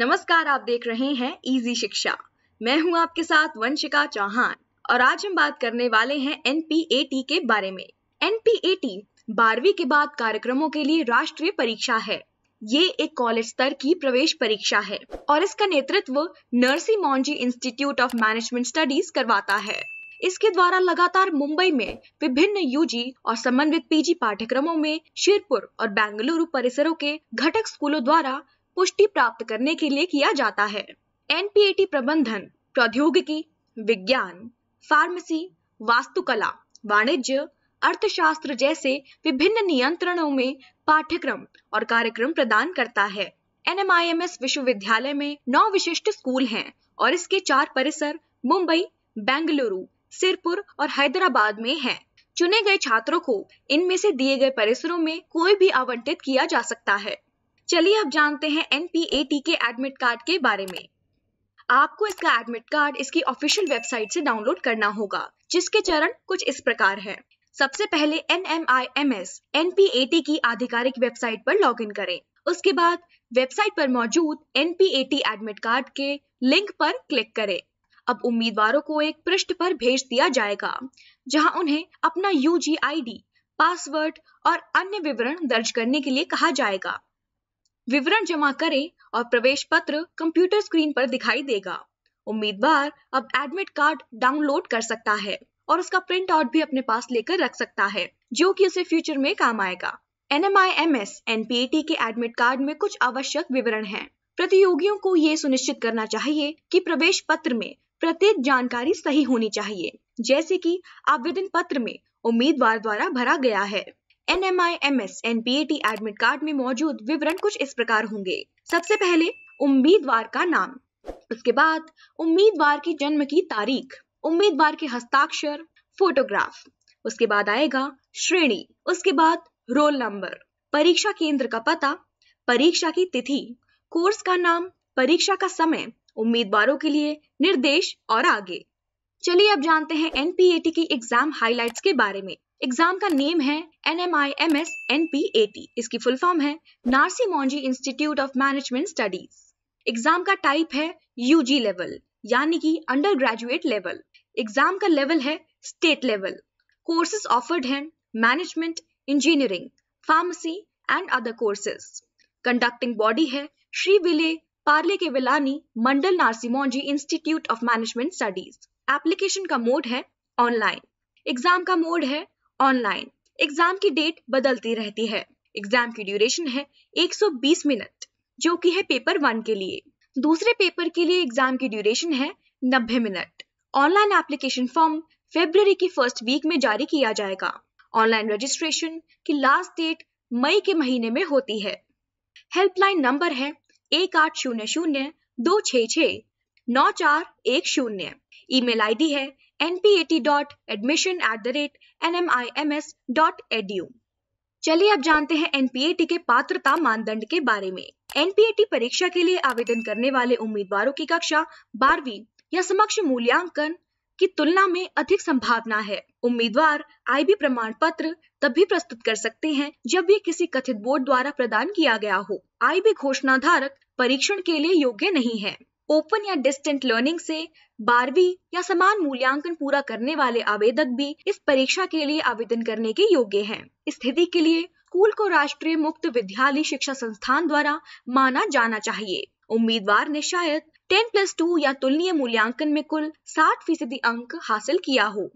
नमस्कार आप देख रहे हैं इजी शिक्षा मैं हूं आपके साथ वंशिका चौहान और आज हम बात करने वाले हैं एनपीएटी के बारे में एनपीएटी बारहवीं के बाद कार्यक्रमों के लिए राष्ट्रीय परीक्षा है ये एक कॉलेज स्तर की प्रवेश परीक्षा है और इसका नेतृत्व Narsee Monjee institute of management studies करवाता है इसके द्वारा लगातार मुंबई में विभिन्न यूजी और समन्वित पीजी पाठ्यक्रमों में शिरपुर और बेंगलुरु परिसरों के घटक स्कूलों द्वारा पुष्टि प्राप्त करने के लिए किया जाता है एनपीएटी e प्रबंधन प्रौद्योगिकी विज्ञान फार्मेसी वास्तुकला वाणिज्य अर्थशास्त्र जैसे विभिन्न नियंत्रणों में पाठ्यक्रम और कार्यक्रम प्रदान करता है एन विश्वविद्यालय में नौ विशिष्ट स्कूल हैं और इसके चार परिसर मुंबई बेंगलुरु सिरपुर और हैदराबाद में हैं। चुने गए छात्रों को इनमें से दिए गए परिसरों में कोई भी आवंटित किया जा सकता है चलिए अब जानते हैं एन के एडमिट कार्ड के बारे में आपको इसका एडमिट कार्ड इसकी ऑफिशियल वेबसाइट से डाउनलोड करना होगा जिसके चरण कुछ इस प्रकार है सबसे पहले N M I M S N P A T की आधिकारिक वेबसाइट पर लॉग इन करें उसके बाद वेबसाइट पर मौजूद N P A T admit card के लिंक पर क्लिक करें अब उम्मीदवारों को एक पृष्ठ पर भेज दिया जाएगा जहां उन्हें अपना U G I D password और अन्य विवरण दर्ज करने के लिए कहा जाएगा विवरण जमा करें और प्रवेश पत्र कंप्यूटर स्क्रीन पर दिखाई देगा उम्मीदवार अब एडमिट कार्ड डाउनलोड कर सकता है और उसका प्रिंट आउट भी अपने पास लेकर रख सकता है जो कि उसे फ्यूचर में काम आएगा N M I M S T के एडमिट कार्ड में कुछ आवश्यक विवरण है प्रतियोगियों को ये सुनिश्चित करना चाहिए कि प्रवेश पत्र में प्रत्येक जानकारी सही होनी चाहिए जैसे कि आवेदन पत्र में उम्मीदवार द्वारा भरा गया है NMI P and T admit card में मौजूद विवरण कुछ इस प्रकार होंगे सबसे पहले उम्मीदवार का नाम उसके बाद उम्मीदवार की जन्म की तारीख उम्मीदवार के हस्ताक्षर फोटोग्राफ उसके बाद आएगा श्रेणी उसके बाद रोल नंबर परीक्षा केंद्र का पता परीक्षा की तिथि कोर्स का नाम परीक्षा का समय उम्मीदवारों के लिए निर्देश और आगे चलिए अब जानते हैं एनपीएटी की एग्जाम हाइलाइट्स के बारे में एग्जाम का नेम है N M I M S N P A T इसकी फुल फॉर्म है Narsee Monjee institute of management studies exam का टाइप है यूजी लेवल यानी कि अंडर ग्रेजुएट लेवल एग्जाम का लेवल है स्टेट लेवल कोर्सेज ऑफर्ड हैं management engineering pharmacy and other courses conducting body है Shri Vile Parle Kelavani Mandal Narsee Monjee institute of management studies application का mode है ऑनलाइन एग्जाम का मोड है ऑनलाइन एग्जाम की डेट बदलती रहती है एग्जाम की ड्यूरेशन है 120 मिनट जो कि है पेपर वन के लिए दूसरे पेपर के लिए एग्जाम की ड्यूरेशन है 90 minute online application form February की फर्स्ट वीक में जारी किया जाएगा ऑनलाइन रजिस्ट्रेशन की लास्ट डेट मई के महीने में होती है हेल्पलाइन नंबर है एक आठ शून्य शून्य दो छ छ नौ चार एक शून्य ई मेल आई डी है npat.admission@nmims.edu चलिए अब जानते हैं NPAT के पात्रता मानदंड के बारे में NPAT परीक्षा के लिए आवेदन करने वाले उम्मीदवारों की कक्षा बारहवीं या समक्ष मूल्यांकन की तुलना में अधिक संभावना है उम्मीदवार आईबी प्रमाण पत्र तब भी प्रस्तुत कर सकते हैं जब ये किसी कथित बोर्ड द्वारा प्रदान किया गया हो आईबी घोषणा धारक परीक्षण के लिए योग्य नहीं है ओपन या डिस्टेंट लर्निंग से बारहवीं या समान मूल्यांकन पूरा करने वाले आवेदक भी इस परीक्षा के लिए आवेदन करने के योग्य हैं। स्थिति के लिए स्कूल को राष्ट्रीय मुक्त विद्यालय शिक्षा संस्थान द्वारा माना जाना चाहिए उम्मीदवार ने शायद टेन प्लस टू या तुलनीय मूल्यांकन में कुल साठ फीसदी अंक हासिल किया हो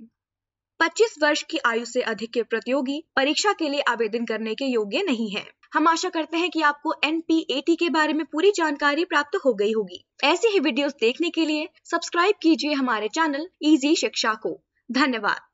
25 वर्ष की आयु से अधिक के प्रतियोगी परीक्षा के लिए आवेदन करने के योग्य नहीं है हम आशा करते हैं कि आपको एन के बारे में पूरी जानकारी प्राप्त हो गई होगी ऐसी ही वीडियोस देखने के लिए सब्सक्राइब कीजिए हमारे चैनल इजी शिक्षा को धन्यवाद